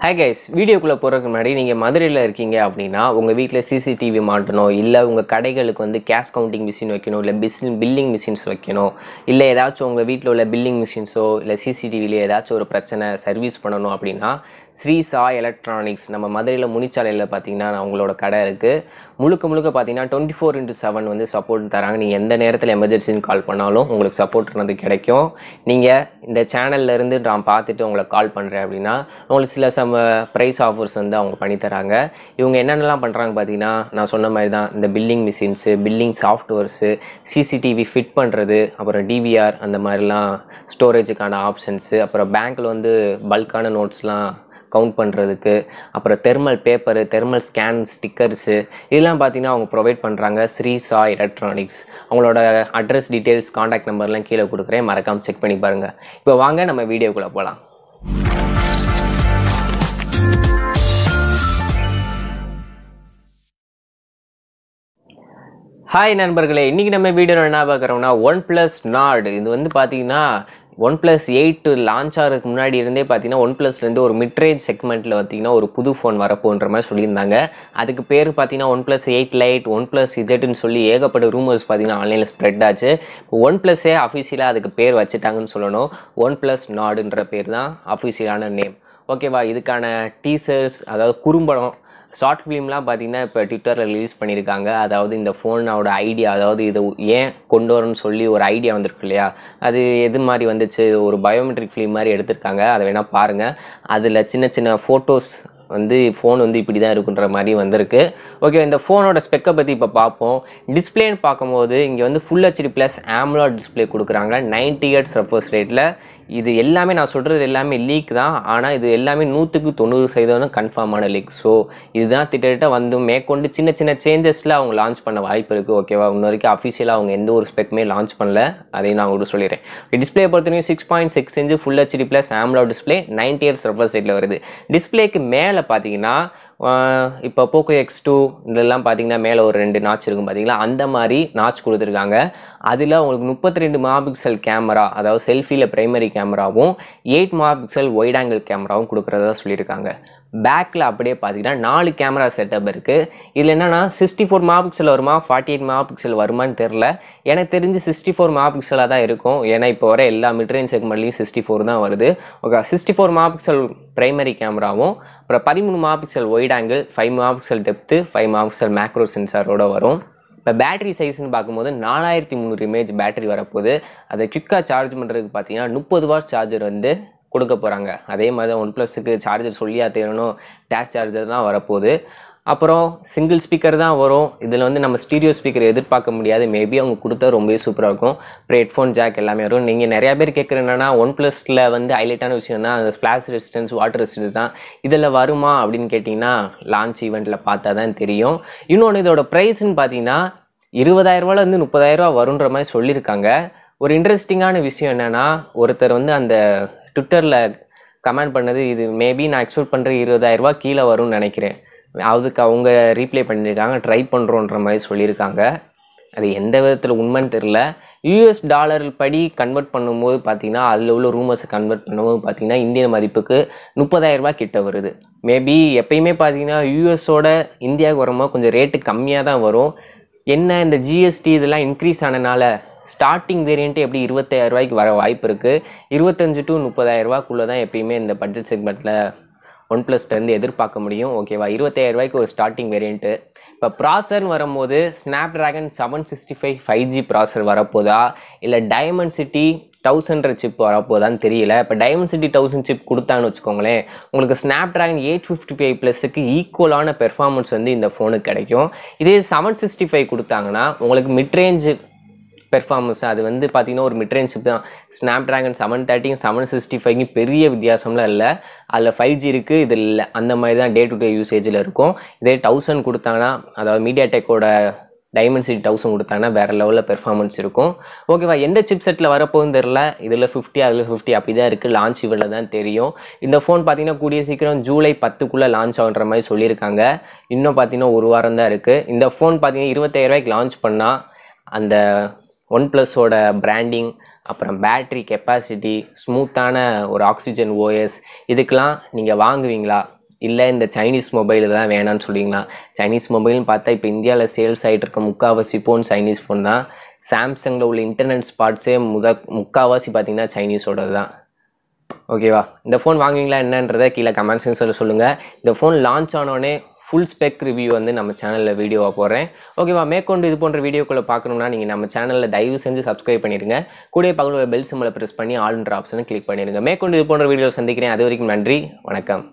hey guys வீடியோக்குள்ளே போகிறதுக்கு முன்னாடி நீங்கள் மதுரையில் இருக்கீங்க அப்படின்னா உங்கள் வீட்டில் சிசிடிவி மாட்டணும் இல்லை உங்கள் கடைகளுக்கு வந்து கேஷ் கவுண்டிங் மிஷின் வைக்கணும் இல்லை பிஸ்னஸ் பில்லிங் மிஷின்ஸ் வைக்கணும் இல்லை ஏதாச்சும் உங்கள் வீட்டில் உள்ள பில்லிங் மிஷின்ஸோ இல்லை சிசிடிவிலே ஏதாச்சும் ஒரு பிரச்சனை சர்வீஸ் பண்ணணும் அப்படின்னா ஸ்ரீ சா எலக்ட்ரானிக்ஸ் நம்ம மதுரையில் முனிச்சாலையில் பார்த்தீங்கன்னா அவங்களோட கடை இருக்குது முழுக்க முழுக்க பார்த்தீங்கன்னா டுவெண்ட்டி ஃபோர் இன்ட்டு செவன் வந்து சப்போர்ட் தராங்க நீங்கள் எந்த நேரத்தில் எமர்ஜென்சின்னு கால் பண்ணாலும் உங்களுக்கு சப்போர்ட் பண்ணது கிடைக்கும் நீங்கள் இந்த சேனல்லேருந்து நான் பார்த்துட்டு உங்களை கால் பண்ணுறேன் அப்படின்னா உங்களுக்கு சில நம்ம ப்ரைஸ் ஆஃபர்ஸ் வந்து அவங்க பண்ணித்தராங்க இவங்க என்னென்னலாம் பண்ணுறாங்க பார்த்தீங்கன்னா நான் சொன்ன மாதிரி தான் இந்த billing machines billing softwares CCTV fit பண்ணுறது அப்புறம் டிவிஆர் அந்த மாதிரிலாம் ஸ்டோரேஜுக்கான ஆப்ஷன்ஸு அப்புறம் பேங்க்கில் வந்து பல்கான நோட்ஸ்லாம் கவுண்ட் பண்ணுறதுக்கு அப்புறம் thermal paper thermal scan stickers இதெல்லாம் பார்த்தீங்கன்னா அவங்க ப்ரொவைட் பண்ணுறாங்க ஸ்ரீ எலக்ட்ரானிக்ஸ் அவங்களோட அட்ரஸ் டீட்டெயில்ஸ் காண்டாக்ட் நம்பர்லாம் கீழே கொடுக்குறேன் மறக்காமல் செக் பண்ணி பாருங்கள் இப்போ வாங்க நம்ம வீடியோக்குள்ளே போகலாம் ஹாய் நண்பர்களே இன்றைக்கி நம்ம வீடியோ என்ன பார்க்குறோம்னா ஒன் ப்ளஸ் நாடு இது வந்து பார்த்திங்கன்னா ஒன் ப்ளஸ் எயிட் லான்ச் ஆகிறதுக்கு முன்னாடி இருந்தே பார்த்தீங்கன்னா ஒன் ப்ளஸ்லேருந்து ஒரு மிட்ரேஜ் செக்மெண்ட்டில் பார்த்தீங்கன்னா ஒரு புது ஃபோன் வரப்போன்ற மாதிரி சொல்லியிருந்தாங்க அதுக்கு பேர் பார்த்தீங்கன்னா one plus eight lite one plus இஜெட்டுன்னு சொல்லி ஏகப்பட்ட ரூமர்ஸ் பார்த்தீங்கன்னா ஆன்லைனில் ஸ்ப்ரெட் ஆச்சு ஒன் ப்ளஸ்ஸே அஃபிஷியலாக அதுக்கு பேர் வச்சுட்டாங்கன்னு சொல்லணும் ஒன் ப்ளஸ் நாடுன்ற பேர் தான் அஃபிஷியலான நேம் ஓகேவா இதுக்கான டீசர்ஸ் அதாவது குறும்படம் ஷார்ட் ஃபிலிம்லாம் பார்த்தீங்கன்னா இப்போ ட்விட்டரில் ரிலீஸ் பண்ணியிருக்காங்க அதாவது இந்த ஃபோனோட ஐடியா அதாவது இது ஏன் கொண்டு வரணும்னு சொல்லி ஒரு ஐடியா வந்திருக்கு இல்லையா அது எது மாதிரி வந்துச்சு ஒரு பயோமெட்ரிக் ஃபிலிம் மாதிரி எடுத்திருக்காங்க அதை வேணால் பாருங்கள் அதில் சின்ன சின்ன ஃபோட்டோஸ் வந்து ஃபோன் வந்து இப்படி தான் இருக்குன்ற மாதிரி வந்திருக்கு ஓகே இந்த ஃபோனோட ஸ்பெக்கை பற்றி இப்போ பார்ப்போம் டிஸ்பிளேன்னு பார்க்கும்போது இங்கே வந்து full HD plus AMOLED display கொடுக்குறாங்க நைன்டி ஹெட்ஸ் ரெஃபர்ஸ் ரேட்டில் இது எல்லாமே நான் சொல்கிறது எல்லாமே லீக் தான் ஆனால் இது எல்லாமே நூற்றுக்கு தொண்ணூறு சதவீதம் கன்ஃபார்மான லீக் ஸோ இதுதான் திட்டத்திட்ட வந்து மேற்கொண்டு சின்ன சின்ன சேஞ்சஸில் அவங்க லான்ச் பண்ண வாய்ப்பு இருக்குது ஓகேவா இன்ன வரைக்கும் அஃபிஷியலாக அவங்க எந்த ஒரு ஸ்பெக்குமே லான்ச் பண்ணல அதையும் நான் உங்களுக்கு சொல்லிடுறேன் டிஸ்பிளே பொறுத்தவரைக்கும் six point six inch full HD plus AMOLED display ninety hertz refresh ரேட்டில் வருது டிஸ்பிளேக்கு மேலே மேலே பார்த்தீங்கன்னா இப்போ போக்கோ எக்ஸ் டூ இதெல்லாம் பார்த்தீங்கன்னா மேலே ஒரு ரெண்டு நாச் இருக்கும் பார்த்தீங்களா அந்த மாதிரி நாச் கொடுத்துருக்காங்க அதில் உங்களுக்கு முப்பத்தி ரெண்டு மெகாபிக்சல் கேமரா அதாவது செல்ஃபியில் ப்ரைமரி கேமராவும் எயிட் மெகாபிக்சல் ஒயிட் ஆங்கிள் கேமராவும் கொடுக்குறதா சொல்லியிருக்காங்க பேக்கில் அப்படியே பார்த்தீங்கன்னா நாலு கேமரா செட்டப் இருக்குது இதில் என்னென்னா சிக்ஸ்டி ஃபோர் மெகா பிக்சல் வருமா ஃபார்ட்டி எயிட் மெகா பிக்சல் வருமானு தெரில எனக்கு தெரிஞ்சு சிக்ஸ்டி ஃபோர் மெகா பிக்சலாக தான் இருக்கும் ஏன்னா இப்போ வர எல்லா மிட்ரேன் செக்மெண்ட்லையும் சிக்ஸ்டி ஃபோர் தான் வருது okay sixty four mega pixel primary கேமராவும் அப்புறம் பதிமூணு mega pixel wide angle five mega pixel depth five mega pixel macro சென்சாரோட வரும் இப்போ பேட்டரி சைஸ்னு பார்க்கும்போது நாலாயிரத்தி முந்நூறு இமேஜ் பேட்டரி வரப்போகுது அதை குயிக்காக சார்ஜ் பண்ணுறதுக்கு பார்த்தீங்கன்னா முப்பது வாட்ஸ் சார்ஜர் வந்து கொடுக்க போகிறாங்க அதே மாதிரி தான் ஒன் ப்ளஸுக்கு சார்ஜர் சொல்லியா தேரணும் டேஷ் சார்ஜர் தான் வரப்போகுது அப்புறம் சிங்கிள் ஸ்பீக்கர் தான் வரும் இதில் வந்து நம்ம ஸ்டீரியோ ஸ்பீக்கர் எதிர்பார்க்க முடியாது மேபி அவங்க கொடுத்தா ரொம்பவே சூப்பராக இருக்கும் அப்புறம் ஹெட்ஃபோன் ஜாக் எல்லாமே வரும் நீங்கள் நிறையா பேர் கேட்குற என்னன்னா ஒன் ப்ளஸில் வந்து ஹைலைட்டான விஷயம்னா அந்த ஃப்ளாஷ் ரெசிஸ்டன்ஸ் வாட்டர் ரெசிஸ்டன்ஸ் தான் இதில் வருமா அப்படின்னு கேட்டிங்கன்னா லான்ச் ஈவெண்ட்டில் பார்த்தா தான் தெரியும் இன்னொன்று இதோட ப்ரைஸ்ன்னு பார்த்தீங்கன்னா இருபதாயிரரூவாலேருந்து முப்பதாயிரரூவா வருன்ற மாதிரி சொல்லியிருக்காங்க ஒரு இன்ட்ரெஸ்டிங்கான விஷயம் என்னென்னா ஒருத்தர் வந்து அந்த ட்விட்டரில் கமெண்ட் பண்ணது இது மேபி நான் எக்ஸ்பெக்ட் பண்ணுற இருபதாயிரரூபா கீழே வரும்னு நினைக்கிறேன் அதுக்கு அவங்க ரீப்ளே பண்ணியிருக்காங்க ட்ரை பண்ணுறோன்ற மாதிரி சொல்லியிருக்காங்க அது எந்த விதத்தில் உண்மைன்னு தெரில யூஎஸ் டாலர் படி கன்வெர்ட் பண்ணும்போது பார்த்திங்கன்னா அதில் உள்ள ரூமர்ஸை கன்வெர்ட் பண்ணும்போது பார்த்திங்கன்னா இந்தியன் மதிப்புக்கு முப்பதாயிரரூபா கிட்ட வருது மேபி எப்பயுமே பார்த்திங்கன்னா யூஎஸோட இந்தியாவுக்கு வரும்போது கொஞ்சம் ரேட்டு கம்மியாக தான் வரும் என்ன இந்த ஜிஎஸ்டி இதெல்லாம் இன்க்ரீஸ் ஆனனால ஸ்டார்டிங் வேரியண்ட்டு எப்படி இருபத்தாயிரம் ரூபாய்க்கு வர வாய்ப்பு இருக்குது இருபத்தஞ்சு டு முப்பதாயிரம் ரூபாய்க்குள்ளே தான் எப்பயுமே இந்த பட்ஜெட் செக்மெண்ட்டில் ஒன் ப்ளஸ்லேருந்து எதிர்பார்க்க முடியும் ஓகேவா இருபத்தாயிரம் ரூபாய்க்கு ஒரு ஸ்டார்டிங் வேரியண்ட்டு இப்போ ப்ராசர்னு வரும்போது snapdragon seven sixty five five G processor வரப்போதா இல்லை டைமண்ட் சிட்டி தௌசண்ட் சிப் வரப்போதான்னு தெரியல இப்போ டைமண்ட் சிட்டி தௌசண்ட் சிப் கொடுத்தான்னு வச்சுக்கோங்களேன் உங்களுக்கு snapdragon eight fifty five ப்ளஸுக்கு ஈக்குவலான பெர்ஃபார்மன்ஸ் வந்து இந்த ஃபோனுக்கு கிடைக்கும் இதே செவன் சிக்ஸ்டி ஃபைவ் கொடுத்தாங்கன்னா உங்களுக்கு மிட் ரேஞ்சு பெர்ஃபார்மன்ஸ் அது வந்து பார்த்திங்கன்னா ஒரு மிட்ரேஞ்சிப் தான் ஸ்னாப் ட்ராகன் செவன் தேர்ட்டியும் செவன் சிக்ஸ்டி ஃபைவ்க்கும் பெரிய வித்தியாசம்லாம் இல்லை அதில் ஃபைவ் ஜி இருக்குது இது இல்லை அந்த மாதிரி தான் டே டு டே யூசேஜில் இருக்கும் இதே தௌசண்ட் கொடுத்தாங்கன்னா அதாவது மீடியா டெக்கோட டைமண்ட் சிட்டி தௌசண்ட் கொடுத்தாங்கன்னா வேறு லெவலில் பெர்ஃபார்மன்ஸ் இருக்கும் ஓகேவா எந்த சிப் செட்டில் வரப்போகுது தெரில இதில் ஃபிஃப்டி அதில் ஃபிஃப்டி அப்படி தான் இருக்குது லான்ச் இவ்வளோ தான் தெரியும் இந்த ஃபோன் பார்த்தீங்கன்னா கூடிய சீக்கிரம் ஜூலை பத்துக்குள்ளே லான்ச் ஆகுற மாதிரி சொல்லியிருக்காங்க இன்னும் பார்த்தீங்கன்னா ஒரு வாரம் தான் இருக்குது இந்த ஃபோன் பார்த்தீங்கன்னா இருபத்தாயிரரூவாய்க்கு லான்ச் பண்ணால் அந்த ஒன் ப்ளஸ்ஸோட பிராண்டிங் அப்புறம் பேட்ரி கெப்பாசிட்டி ஸ்மூத்தான ஒரு ஆக்சிஜன் ஓஎஸ் இதுக்கெலாம் நீங்கள் வாங்குவீங்களா இல்லை இந்த சைனீஸ் மொபைல் இதெல்லாம் வேணான்னு சொல்லிங்களா சைனீஸ் மொபைல்னு பார்த்தா இப்போ இந்தியாவில் சேல்ஸ் ஆகிட்டு இருக்க முக்கால்வாசி ஃபோன் சைனீஸ் ஃபோன் தான் சாம்சங்கில் உள்ள இன்டர்நெட் ஸ்பாட்ஸே முத முக்கால்வாசி பார்த்தீங்கன்னா சைனீஸோடது தான் ஓகேவா இந்த ஃபோன் வாங்குவீங்களா என்னன்றதை கீழே கமெண்ட் சொல்லி சொல்லுங்கள் இந்த ஃபோன் லான்ச் ஆனோடனே ஃபுல் ஸ்பெக் ரிவ்யூ வந்து நம்ம சேனலில் வீடியோவாக போடுறேன் ஓகேவா மேற்கொண்டு இது போன்ற வீடியோக்குள்ளே பார்க்கணும்னா நீங்கள் நம்ம சேனலில் தயவு செஞ்சு சப்ஸ்கிரைப் பண்ணிடுங்க கூட பகல் பெல் சிம்பிளை ப்ரெஸ் பண்ணி ஆளுன்ற ஆப்ஷனை கிளிக் பண்ணிடுங்க மேற்கொண்டு இது போன்ற வீடியோ சந்திக்கிறேன் அது வரைக்கும் நன்றி வணக்கம்